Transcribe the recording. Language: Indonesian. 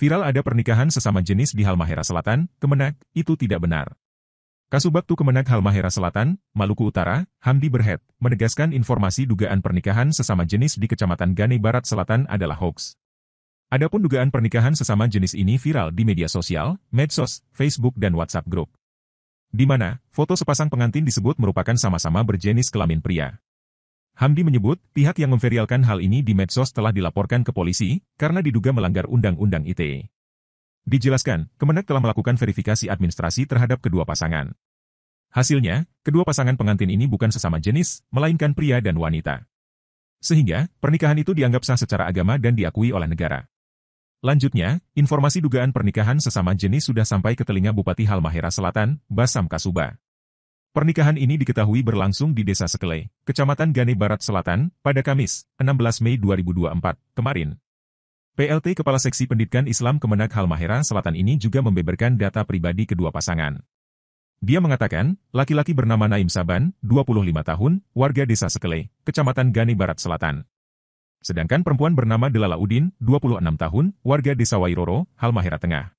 Viral ada pernikahan sesama jenis di Halmahera Selatan, Kemenak, itu tidak benar. Kasubaktu Kemenak Halmahera Selatan, Maluku Utara, Hamdi Berhet, menegaskan informasi dugaan pernikahan sesama jenis di Kecamatan Gane Barat Selatan adalah hoax. Adapun dugaan pernikahan sesama jenis ini viral di media sosial, medsos, Facebook dan WhatsApp grup. Di mana, foto sepasang pengantin disebut merupakan sama-sama berjenis kelamin pria. Hamdi menyebut, pihak yang memverialkan hal ini di medsos telah dilaporkan ke polisi, karena diduga melanggar Undang-Undang ITE. Dijelaskan, Kemenak telah melakukan verifikasi administrasi terhadap kedua pasangan. Hasilnya, kedua pasangan pengantin ini bukan sesama jenis, melainkan pria dan wanita. Sehingga, pernikahan itu dianggap sah secara agama dan diakui oleh negara. Lanjutnya, informasi dugaan pernikahan sesama jenis sudah sampai ke telinga Bupati Halmahera Selatan, Basam Kasuba. Pernikahan ini diketahui berlangsung di Desa Sekele, Kecamatan Gane Barat Selatan, pada Kamis, 16 Mei 2024, kemarin. PLT Kepala Seksi Pendidikan Islam Kemenak Halmahera Selatan ini juga membeberkan data pribadi kedua pasangan. Dia mengatakan, laki-laki bernama Naim Saban, 25 tahun, warga Desa Sekele, Kecamatan Gane Barat Selatan. Sedangkan perempuan bernama Delala Udin, 26 tahun, warga Desa Wairoro, Halmahera Tengah.